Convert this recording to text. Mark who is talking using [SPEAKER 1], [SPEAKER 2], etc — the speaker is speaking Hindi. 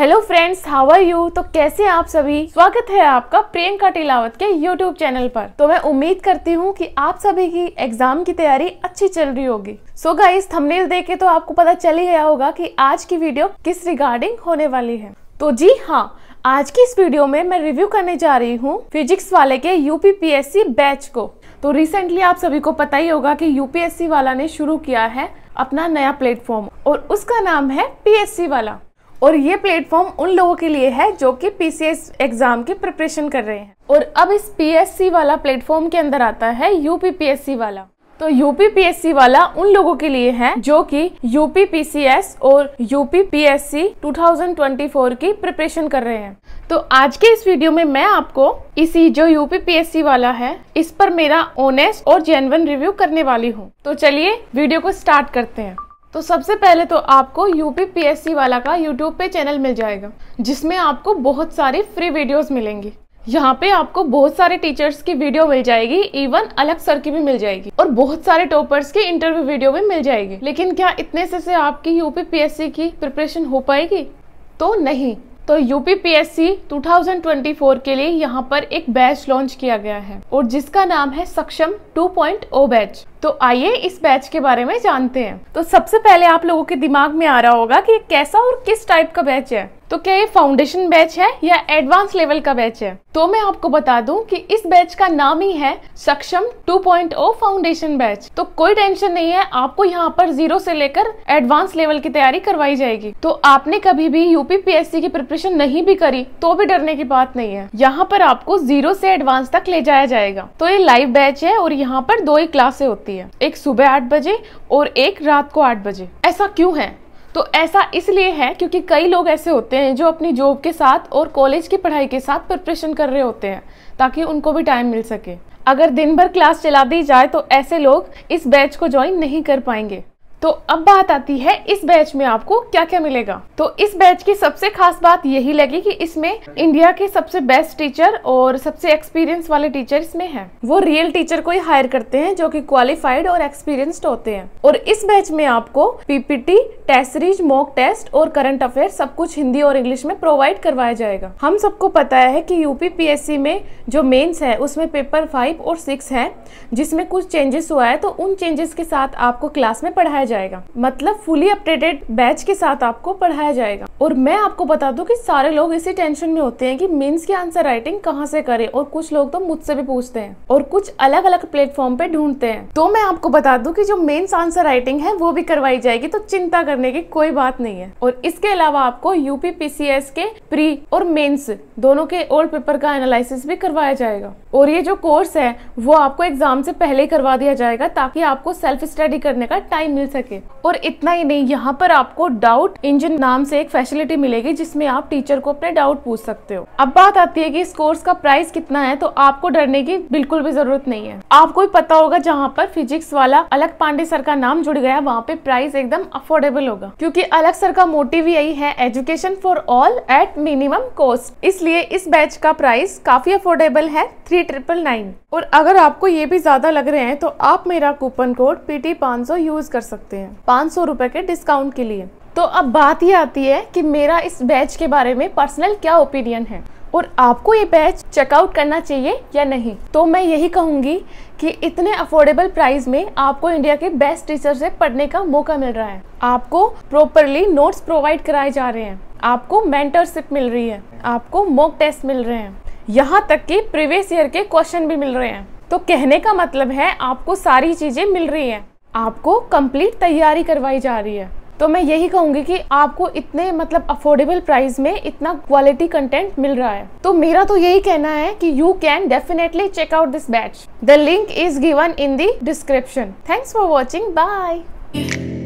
[SPEAKER 1] hello friends how are you तो कैसे आप सभी स्वागत है आपका प्रियंका टिलावत के यूट्यूब चैनल पर तो मैं उम्मीद करती हूँ कि आप सभी की एग्जाम की तैयारी अच्छी चल रही होगी सो गाइस थंबनेल देखे तो आपको पता चल ही गया होगा कि आज की वीडियो किस रिगार्डिंग होने वाली है तो जी हाँ आज की इस वीडियो में मैं रिव्यू करने जा रही हूँ फिजिक्स वाले के यूपीपीएससी बैच को तो रिसेंटली आप सभी को पता ही होगा कि यूपीएससी वाला ने शुरू किया है अपना नया प्लेटफॉर्म और उसका नाम है पीएससी वाला और ये प्लेटफॉर्म उन लोगों के लिए है जो कि पी एग्जाम की प्रिपरेशन कर रहे हैं और अब इस पी वाला प्लेटफॉर्म के अंदर आता है यूपीपीएससी वाला तो पी वाला उन लोगों के लिए है जो कि पी और यूपीपीएससी 2024 की प्रिपरेशन कर रहे हैं तो आज के इस वीडियो में मैं आपको इसी जो पी वाला है इस पर मेरा ओनेस और जेनवन रिव्यू करने वाली हूँ तो चलिए वीडियो को स्टार्ट करते हैं तो सबसे पहले तो आपको यूपी पीएससी वाला का यूट्यूब पे चैनल मिल जाएगा जिसमें आपको बहुत सारी फ्री वीडियोस मिलेंगी यहाँ पे आपको बहुत सारे टीचर्स की वीडियो मिल जाएगी इवन अलग सर की भी मिल जाएगी और बहुत सारे टॉपर्स की इंटरव्यू वीडियो भी मिल जाएगी लेकिन क्या इतने से से आपकी यूपी पीएससी की प्रिपरेशन हो पाएगी तो नहीं तो यूपी पीएससी 2024 के लिए यहाँ पर एक बैच लॉन्च किया गया है और जिसका नाम है सक्षम 2.0 बैच तो आइए इस बैच के बारे में जानते हैं तो सबसे पहले आप लोगों के दिमाग में आ रहा होगा कि ये कैसा और किस टाइप का बैच है तो क्या ये फाउंडेशन बैच है या एडवांस लेवल का बैच है तो मैं आपको बता दूं कि इस बैच का नाम ही है सक्षम 2.0 फाउंडेशन बैच तो कोई टेंशन नहीं है आपको यहाँ पर जीरो से लेकर एडवांस लेवल की तैयारी करवाई जाएगी तो आपने कभी भी यूपीपीएससी की प्रिपरेशन नहीं भी करी तो भी डरने की बात नहीं है यहाँ पर आपको जीरो से एडवांस तक ले जाया जाएगा तो ये लाइव बैच है और यहाँ पर दो ही क्लासे होती होती है एक सुबह आठ बजे और एक रात को आठ बजे ऐसा क्यों है तो ऐसा इसलिए है क्योंकि कई लोग ऐसे होते हैं जो अपनी जॉब के साथ और कॉलेज की पढ़ाई के साथ प्रिपरेशन कर रहे होते हैं ताकि उनको भी टाइम मिल सके अगर दिन भर क्लास चला दी जाए तो ऐसे लोग इस बैच को ज्वाइन नहीं कर पाएंगे तो अब बात आती है इस बैच में आपको क्या क्या मिलेगा तो इस बैच की सबसे खास बात यही लगी कि इसमें इंडिया के सबसे बेस्ट टीचर और सबसे एक्सपीरियंस वाले टीचर इसमें हैं वो रियल टीचर को ही हायर करते हैं जो कि क्वालिफाइड और एक्सपीरियंस्ड होते हैं और इस बैच में आपको PPT test series mock test और करंट अफेयर सब कुछ हिंदी और इंग्लिश में प्रोवाइड करवाया जाएगा हम सबको पता है की यूपी पीएससी में जो मेन्स है उसमें पेपर फाइव और सिक्स है जिसमें कुछ चेंजेस हुआ है तो उन चेंजेस के साथ आपको क्लास में पढ़ाया जाएगा मतलब फुली अपडेटेड बैच के साथ आपको पढ़ाया जाएगा और मैं आपको बता दूं कि सारे लोग इसी टेंशन में होते हैं कि मीन्स की आंसर राइटिंग कहाँ से करें और कुछ लोग तो मुझसे भी पूछते हैं और कुछ अलग अलग प्लेटफॉर्म पे ढूंढते हैं तो मैं आपको बता दूं कि जो मेन्स आंसर राइटिंग है वो भी करवाई जाएगी तो चिंता करने की कोई बात नहीं है और इसके अलावा आपको यूपी पीसीएस के प्री और मेन्स दोनों के ओल्ड पेपर का एनालिसिस भी करवाया जाएगा और ये जो कोर्स है वो आपको एग्जाम से पहले करवा दिया जाएगा ताकि आपको सेल्फ स्टडी करने का टाइम मिल सके सके और इतना ही नहीं यहाँ पर आपको डाउट इंजन नाम से एक फैसिलिटी मिलेगी जिसमें आप टीचर को अपने डाउट पूछ सकते हो अब बात आती है कि इस कोर्स का प्राइस कितना है तो आपको डरने की बिल्कुल भी जरूरत नहीं है आपको भी पता होगा जहाँ पर फिजिक्स वाला अलग पांडे सर का नाम जुड़ गया वहाँ पे प्राइस एकदम अफोर्डेबल होगा क्योंकि अलग सर का मोटिव यही है education for all at minimum cost इसलिए इस बैच का प्राइस काफी अफोर्डेबल है थ्री ट्रिपल नाइन और अगर आपको ये भी ज़्यादा लग रहे हैं तो आप मेरा coupon code P T use कर सकते हैं पाँच सौ के डिस्काउंट के लिए तो अब बात ये आती है कि मेरा इस बैच के बारे में पर्सनल क्या ओपिनियन है और आपको ये बैच चेकआउट करना चाहिए या नहीं तो मैं यही कहूँगी कि इतने अफोर्डेबल प्राइस में आपको इंडिया के बेस्ट टीचर से पढ़ने का मौका मिल रहा है आपको प्रॉपरली नोट्स प्रोवाइड कराए जा रहे हैं आपको मेंटरशिप मिल रही है आपको मॉक टेस्ट मिल रहे हैं यहाँ तक कि प्रीवियस ईयर के क्वेश्चन भी मिल रहे हैं तो कहने का मतलब है आपको सारी चीज़ें मिल रही हैं आपको कंप्लीट तैयारी करवाई जा रही है तो मैं यही कहूंगी कि आपको इतने मतलब अफोर्डेबल प्राइस में इतना क्वालिटी कंटेंट मिल रहा है तो मेरा तो यही कहना है कि you can definitely check out this batch the link is given in the description thanks for watching bye